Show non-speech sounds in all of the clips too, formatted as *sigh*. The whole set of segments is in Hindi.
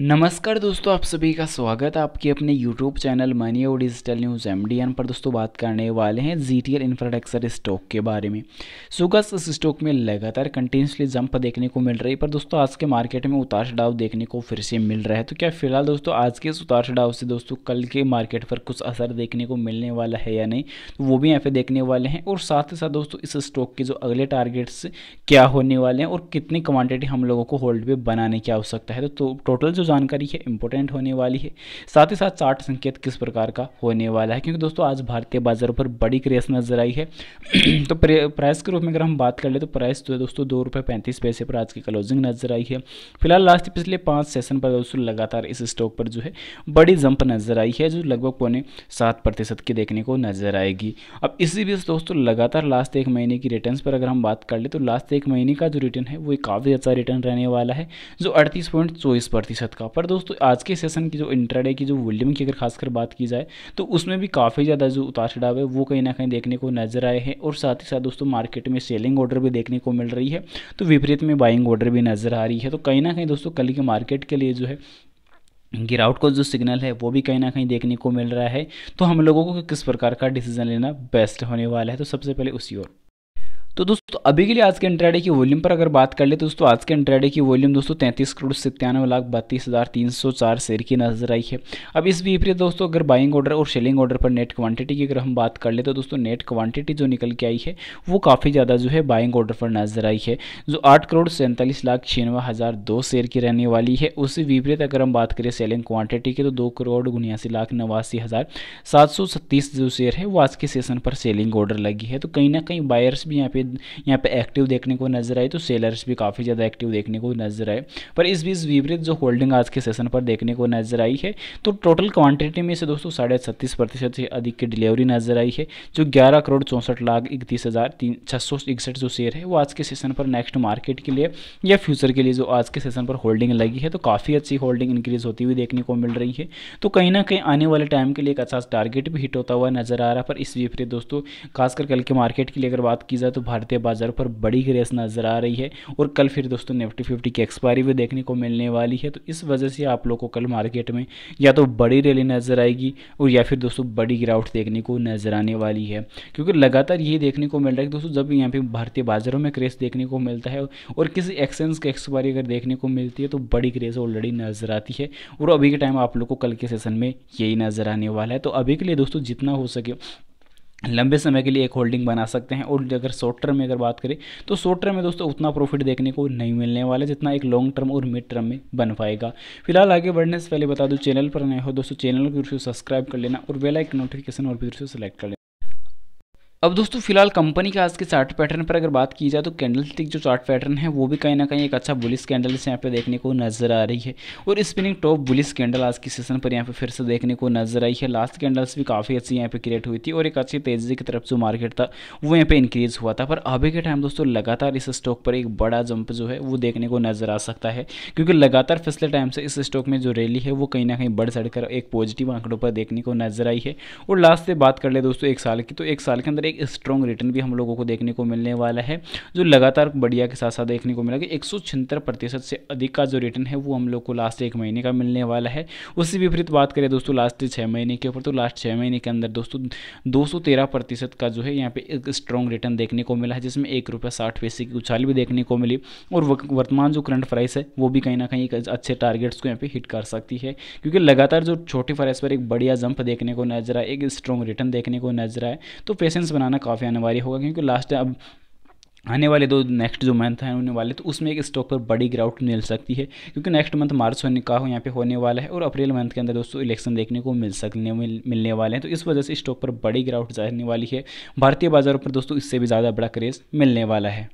नमस्कार दोस्तों आप सभी का स्वागत है आपके अपने YouTube चैनल मनी और डिजिटल न्यूज़ एम पर दोस्तों बात करने वाले हैं G T L infrastructure stock के बारे में सुगस इस स्टॉक में लगातार कंटिन्यूसली जंप देखने को मिल रही है पर दोस्तों आज के मार्केट में उतार चढ़ाव देखने को फिर से मिल रहा है तो क्या फिलहाल दोस्तों आज के इस उतार चढ़ाव से दोस्तों कल के मार्केट पर कुछ असर देखने को मिलने वाला है या नहीं तो वो भी यहाँ पे देखने वाले हैं और साथ ही साथ दोस्तों इस स्टॉक के जो अगले टारगेट्स क्या होने वाले हैं और कितनी क्वान्टिटी हम लोगों को होल्ड पे बनाने की आवश्यकता है तो टोटल जो जानकारी है इंपॉर्टेंट होने वाली है साथ ही साथ चार्ट संकेत किस प्रकार का होने वाला है क्योंकि दोस्तों आज भारतीय बाजारों पर बड़ी क्रेस नजर आई है *clears throat* तो प्राइस के रूप में अगर हम बात कर ले तो प्राइस जो तो है दोस्तों दो रुपये पैंतीस पैसे पर आज की क्लोजिंग नजर आई है फिलहाल लास्ट पिछले पाँच सेशन पर दोस्तों लगातार इस स्टॉक पर जो है बड़ी जंप नजर आई है जो लगभग पौने सात प्रतिशत की देखने को नजर आएगी अब इसी बीच दोस्तों लगातार लास्ट एक महीने की रिटर्न पर अगर हम बात कर ले तो लास्ट एक महीने का जो रिटर्न है वो काफ़ी अच्छा रिटर्न रहने वाला है जो अड़तीस पॉइंट चौबीस प्रतिशत मार्केट का पर दोस्तों आज के सेशन की जो इंट्राडे की जो वॉल्यूम की अगर खासकर बात की जाए तो उसमें भी काफ़ी ज़्यादा जो उतार चढ़ाव है वो कहीं ना कहीं देखने को नजर आए हैं और साथ ही साथ दोस्तों मार्केट में सेलिंग ऑर्डर भी देखने को मिल रही है तो विपरीत में बाइंग ऑर्डर भी नजर आ रही है तो कहीं ना कहीं दोस्तों कल के मार्केट के लिए जो है गिरावट का जो सिग्नल है वो भी कहीं ना कहीं देखने को मिल रहा है तो हम लोगों को किस प्रकार का डिसीजन लेना बेस्ट होने वाला है तो सबसे पहले उसी ओर तो दोस्तों अभी के लिए आज के इंट्राडे की वॉल्यूम पर अगर बात कर ले तो दोस्तों आज के इंट्राडे की वॉल्यूम दोस्तों तैंतीस करोड़ सत्तानवे लाख बत्तीस हज़ार तीन सौ चार शेयर की नजर आई है अब इस विपरीत दोस्तों अगर बाइंग ऑर्डर और सेलिंग ऑर्डर पर नेट क्वांटिटी की अगर हम बात कर ले तो दोस्तों नेट क्वांटिटी जो निकल के आई है वो काफ़ी ज़्यादा जो है बाइंग ऑर्डर पर नजर आई है जो आठ करोड़ सैंतालीस लाख छियानवे हज़ार दो शेयर की रहने वाली है उसी विपरीत अगर हम बात करें सेलिंग क्वांटिटी की तो दो करोड़ उन्यासी लाख नवासी हज़ार सात सौ छत्तीस जो शेयर है वो आज के सेशन पर सेलिंग ऑर्डर लगी है तो कहीं ना कहीं बायर्स भी यहाँ पे यहाँ पे एक्टिव देखने को नजर आए तो सेलर्स भी काफ़ी ज़्यादा एक्टिव देखने को नजर आए पर इस बीच विपरीत जो होल्डिंग आज के सेशन पर देखने को नजर आई है तो टोटल क्वांटिटी में से दोस्तों साढ़े छत्तीस प्रतिशत से अधिक की डिलीवरी नजर आई है जो ग्यारह करोड़ चौंसठ लाख इकतीस हज़ार तीन जो शेयर है वो आज के सेशन पर नेक्स्ट मार्केट के लिए या फ्यूचर के लिए जो आज के सेशन पर होल्डिंग लगी है तो काफ़ी अच्छी होल्डिंग इंक्रीज होती हुई देखने को मिल रही है तो कहीं ना कहीं आने वाले टाइम के लिए एक अच्छा टारगेट भी हिट होता हुआ नजर आ रहा है पर इस विपरीत दोस्तों खासकर कल के मार्केट के लिए अगर बात की जाए तो भारतीय बाजार पर बड़ी ग्रेस नज़र आ रही है और कल फिर दोस्तों निफ्टी फिफ्टी की एक्सपायरी भी देखने को मिलने वाली है तो इस वजह से आप लोग को कल मार्केट में या तो बड़ी रैली नज़र आएगी और या फिर दोस्तों बड़ी गिरावट देखने को नज़र आने वाली है क्योंकि लगातार ये देखने को मिल रहा है कि दोस्तों जब यहाँ पे भारतीय बाजारों में क्रेस देखने को मिलता है और किसी एक्सचेंज की एक्सपायरी अगर देखने को मिलती है तो बड़ी क्रेज ऑलरेडी नज़र आती है और अभी के टाइम आप लोग को कल के सेशन में यही नज़र आने वाला है तो अभी के लिए दोस्तों जितना हो सके लंबे समय के लिए एक होल्डिंग बना सकते हैं और अगर शॉर्ट टर्म में अगर बात करें तो शॉर्ट टर्म में दोस्तों उतना प्रॉफिट देखने को नहीं मिलने वाला जितना एक लॉन्ग टर्म और मिड टर्म में बन पाएगा फिलहाल आगे बढ़ने से पहले बता दूँ चैनल पर नए हो दोस्तों चैनल को सब्सक्राइब कर लेना और वेलाइक नोटिफिकेशन और भी जरूर सेलेक्ट कर लेना अब दोस्तों फिलहाल कंपनी के आज के चार्ट पैटर्न पर अगर बात की जाए तो कैंडल स्टिक जो चार्ट पैटर्न है वो भी कहीं ना कहीं एक अच्छा बुलिस कैंडल यहाँ पे देखने को नजर आ रही है और स्पिनिंग टॉप बुलिस कैंडल आज की सेशन पर यहाँ पे फिर से देखने को नजर आई है लास्ट कैंडल्स भी काफ़ी अच्छी यहाँ पे क्रिएट हुई थी और एक अच्छी तेजी की तरफ जो मार्केट था वो यहाँ पर इंक्रीज हुआ था पर अभी के टाइम दोस्तों लगातार इस स्टॉक पर एक बड़ा जंप जो है वो देखने को नजर आ सकता है क्योंकि लगातार पिछले टाइम से इस स्टॉक में जो रैली है वो कहीं ना कहीं बढ़ चढ़ एक पॉजिटिव आंकड़ों पर देखने को नजर आई है और लास्ट से बात कर ले दोस्तों एक साल की तो एक साल के अंदर एक स्ट्रॉन्ग रिटर्न भी हम लोगों को देखने को मिलने वाला है जो लगातार बढ़िया के साथ साथ देखने को मिला कि एक प्रतिशत से अधिक का जो रिटर्न है वो हम लोग को लास्ट एक महीने का मिलने वाला है उससे विपरीत बात करें दोस्तों लास्ट छः महीने के ऊपर तो लास्ट छः महीने के अंदर दोस्तों दो प्रतिशत का जो है यहाँ पे एक स्ट्रॉन्ग रिटर्न देखने को मिला है जिसमें एक रुपये साठ पैसे की उछाल भी देखने को मिली और वर्तमान जो करंट प्राइस है वो भी कहीं ना कहीं अच्छे टारगेट्स को यहाँ पे हिट कर सकती है क्योंकि लगातार जो छोटे प्राइस पर एक बढ़िया जंप देखने को नजर आए एक स्ट्रॉन्ग रिटर्न देखने को नजर आए तो पेशेंस बना बनाना काफ़ी अनिवार्य होगा क्योंकि लास्ट अब आने वाले दो नेक्स्ट जो मंथ हैं होने वाले तो उसमें एक स्टॉक पर बड़ी ग्राउट मिल सकती है क्योंकि नेक्स्ट मंथ मार्च होने का हो यहाँ पे होने वाला है और अप्रैल मंथ के अंदर दोस्तों इलेक्शन देखने को मिल सकने मिल, मिलने वाले हैं तो इस वजह से स्टॉक पर बड़ी ग्राउट जाने वाली है भारतीय बाज़ारों पर दोस्तों इससे भी ज़्यादा बड़ा क्रेज़ मिलने वाला है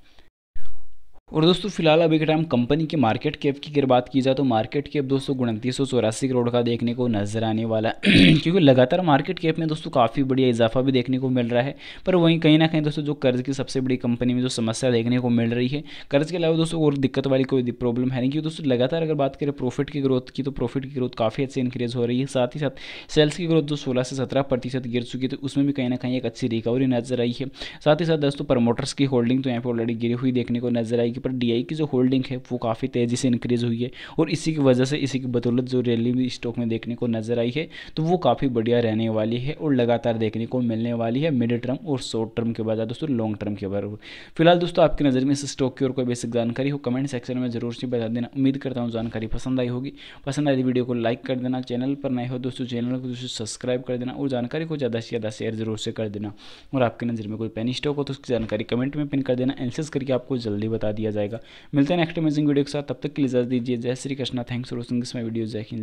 और दोस्तों फिलहाल अभी के टाइम कंपनी के मार्केट कैप की अगर बात की जाए तो मार्केट कैप दोस्तों उनतीस सौ चौरासी करोड़ का देखने को नजर आने वाला है *clears throat* क्योंकि लगातार मार्केट कैप में दोस्तों काफ़ी बढ़िया इजाफा भी देखने को मिल रहा है पर वहीं कहीं ना कहीं दोस्तों जो कर्ज की सबसे बड़ी कंपनी में जो समस्या देखने को मिल रही है कर्ज के अलावा दोस्तों और दिक्कत वाली कोई प्रॉब्लम है नहीं क्योंकि दोस्तों लगातार अगर बात करें प्रॉफिट की ग्रोथ की तो प्रॉफिट की ग्रोथ काफ़ी अच्छी इंक्रीज हो रही है साथ ही साथ सेल्स की ग्रोथ जो सोलह से सत्रह प्रतिशत गिर चुकी है तो उसमें भी कहीं ना कहीं एक अच्छी रिकवरी नजर आई है साथ ही साथ दोस्तों प्रमोटर्स की होल्डिंग तो यहाँ पर ऑलरेडी गिरी हुई देखने को नजर आएगी की पर डी की जो होल्डिंग है वो काफ़ी तेज़ी से इंक्रीज़ हुई है और इसी की वजह से इसी की बदौलत जो रैली स्टॉक में देखने को नज़र आई है तो वो काफ़ी बढ़िया रहने वाली है और लगातार देखने को मिलने वाली है मिड टर्म और शॉर्ट टर्म के बजाय दोस्तों लॉन्ग टर्म के बारे में फिलहाल दोस्तों आपकी नज़र में इस स्टॉक की और कोई बेसिक जानकारी हो कमेंट सेक्शन में जरूर से बता देना उम्मीद करता हूँ जानकारी पसंद आई होगी पसंद आई वीडियो को लाइक कर देना चैनल पर नए हो दोस्तों चैनल को दोस्तों सब्सक्राइब कर देना और जानकारी को ज़्यादा से ज़्यादा शेयर जरूर से कर देना और आपकी नज़र में कोई पेनी स्टॉक हो तो उसकी जानकारी कमेंट में पिन कर देना एनसेस करके आपको जल्दी बता दिया जाएगा मिलते हैं नेक्स्ट अमेजिंग वीडियो के साथ तब तक के लिए इजाज़ दीजिए जय Shri Krishna thanks for watching this my video जय हिंद